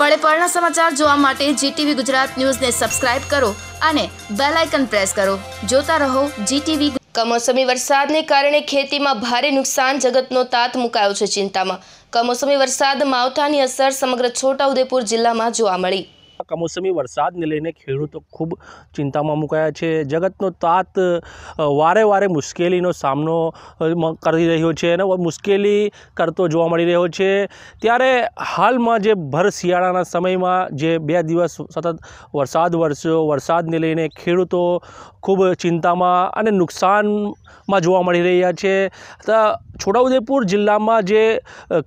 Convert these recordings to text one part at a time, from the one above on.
પળે પળના સમાચાર જોવા માટે જીટીવી ગુજરાત ન્યૂઝને સબસ્ક્રાઇબ કરો અને બેલ આઇકન પ્રેસ કરો જોતા રહો જીટીવી કમોસમી વરસાદને કારણે ખેતીમાં ભારે નુકસાન જગતનો તાત મુકાયો છે ચિંતામાં કમોસમી વરસાદ માવઠાની અસર સમગ્ર છોટાઉદેપુર જિલ્લામાં જોવા મળી આ કમોસમી વરસાદને લઈને ખેડૂતો ખૂબ ચિંતામાં મુકાયા છે જગતનો તાત વારે વારે મુશ્કેલીનો સામનો કરી રહ્યો છે અને મુશ્કેલી કરતો જોવા મળી રહ્યો છે ત્યારે હાલમાં જે ભર શિયાળાના સમયમાં જે બે દિવસ સતત વરસાદ વરસ્યો વરસાદને લઈને ખેડૂતો ખૂબ ચિંતામાં અને નુકસાનમાં જોવા મળી રહ્યા છે છોટાઉદેપુર જિલ્લામાં જે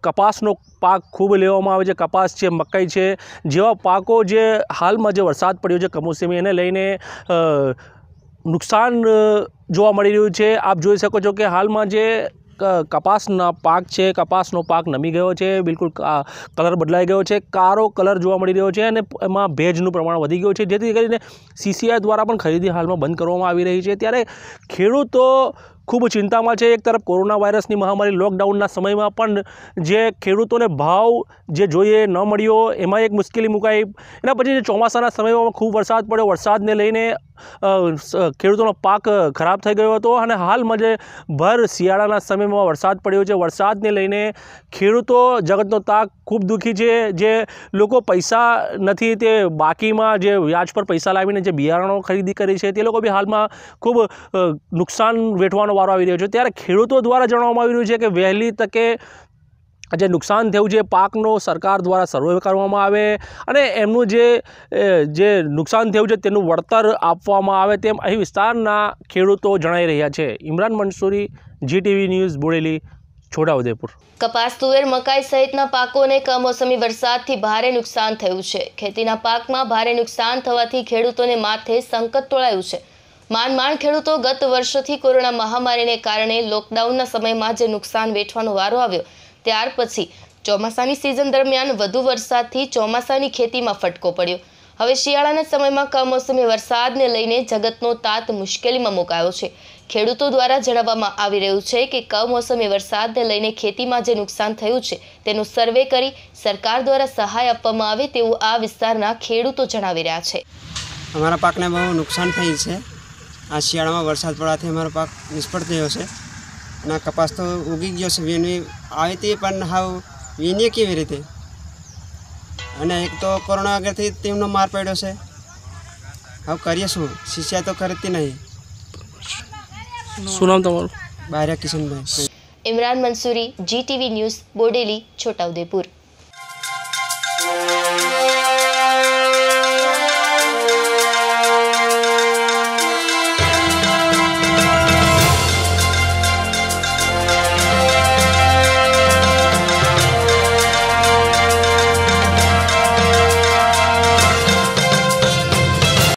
કપાસનો પાક ખૂબ લેવામાં આવે છે કપાસ છે મકાઈ છે જેવા પાકો જે હાલમાં જે વરસાદ પડ્યો છે કમોસમી એને લઈને નુકસાન જોવા મળી રહ્યું છે આપ જોઈ શકો છો કે હાલમાં જે કપાસના પાક છે કપાસનો પાક નમી ગયો છે બિલકુલ કલર બદલાઈ ગયો છે કારો કલર જોવા મળી રહ્યો છે અને એમાં ભેજનું પ્રમાણ વધી ગયું છે જેથી કરીને સીસીઆઈ દ્વારા પણ ખરીદી હાલમાં બંધ કરવામાં આવી રહી છે ત્યારે ખેડૂતો ખૂબ ચિંતામાં છે એક તરફ કોરોના વાયરસની મહામારી લોકડાઉનના સમયમાં પણ જે ખેડૂતોને ભાવ જે જોઈએ ન મળ્યો એમાં એક મુશ્કેલી મુકાઈ એના પછી જે ચોમાસાના સમયમાં ખૂબ વરસાદ પડ્યો વરસાદને લઈને ખેડૂતોનો પાક ખરાબ થઈ ગયો હતો અને હાલમાં જે ભર શિયાળાના સમયમાં વરસાદ પડ્યો છે વરસાદને લઈને ખેડૂતો જગતનો તાક ખૂબ દુઃખી છે જે લોકો પૈસા નથી તે બાકીમાં જે વ્યાજ પર પૈસા લાવીને જે બિયારણો ખરીદી કરી છે તે લોકો બી હાલમાં ખૂબ નુકસાન વેઠવાનો વારો આવી રહ્યો છે ત્યારે ખેડૂતો દ્વારા જણાવવામાં આવી રહ્યું છે કે વહેલી તકે જે નુકસાન થયું છે પાકનો સરકાર દ્વારા સર્વે કરવામાં આવે અને એમનું જે જે નુકસાન થયું છે તેનું વળતર આપવામાં આવે તેમ અહીં વિસ્તારના ખેડૂતો જણાઈ રહ્યા છે ઇમરાન મંસૂરી જીટીવી ન્યૂઝ બોડેલી છોટાઉદેપુર કપાસ તુવેર મકાઈ સહિતના પાકોને કમોસમી વરસાદથી ભારે નુકસાન થયું છે ખેતીના પાકમાં ભારે નુકસાન થવાથી ખેડૂતોને માથે સંકટ તોળાયું છે માંડ માંડ ખેડૂતો ગત વર્ષથી કોરોના મહામારીને કારણે લોકડાઉનના સમયમાં જે નુકસાન વેઠવાનો વારો આવ્યો ત્યાર પછી ચોમાસાની સિઝન દરમિયાન વધુ વરસાદથી ચોમાસાની ખેતીમાં ફટકો પડ્યો હવે શિયાળાના સમયમાં કમોસમી વરસાદને લઈને જગતનો તાત મુશ્કેલીમાં મુકાયો છે ખેડૂતો દ્વારા જણાવવામાં આવી રહ્યું છે કે કમોસમી વરસાદને લઈને ખેતીમાં જે નુકસાન થયું છે તેનો સર્વે કરી સરકાર દ્વારા સહાય આપવામાં આવે તેવું આ વિસ્તારના ખેડૂતો જણાવી રહ્યા છે અમારા પાકને બહુ નુકસાન થયું છે આ શિયાળામાં વરસાદ પડવાથી અમારો પાક નિષ્ફળ થયો છે ના કપાસ તો ઉગી ગયો છે વીણી આવી હતી પણ હાવ વીણીએ કેવી રીતે અને એક તો કોરોના આગળથી તેમનો માર પડ્યો છે હવે કરીએ શું શિષ્યા તો કરતી નહીં શું નામ તમારું બારા કિશનભાઈ ઇમરાન મંસૂરી જીટીવી ન્યૂઝ બોડેલી છોટાઉદેપુર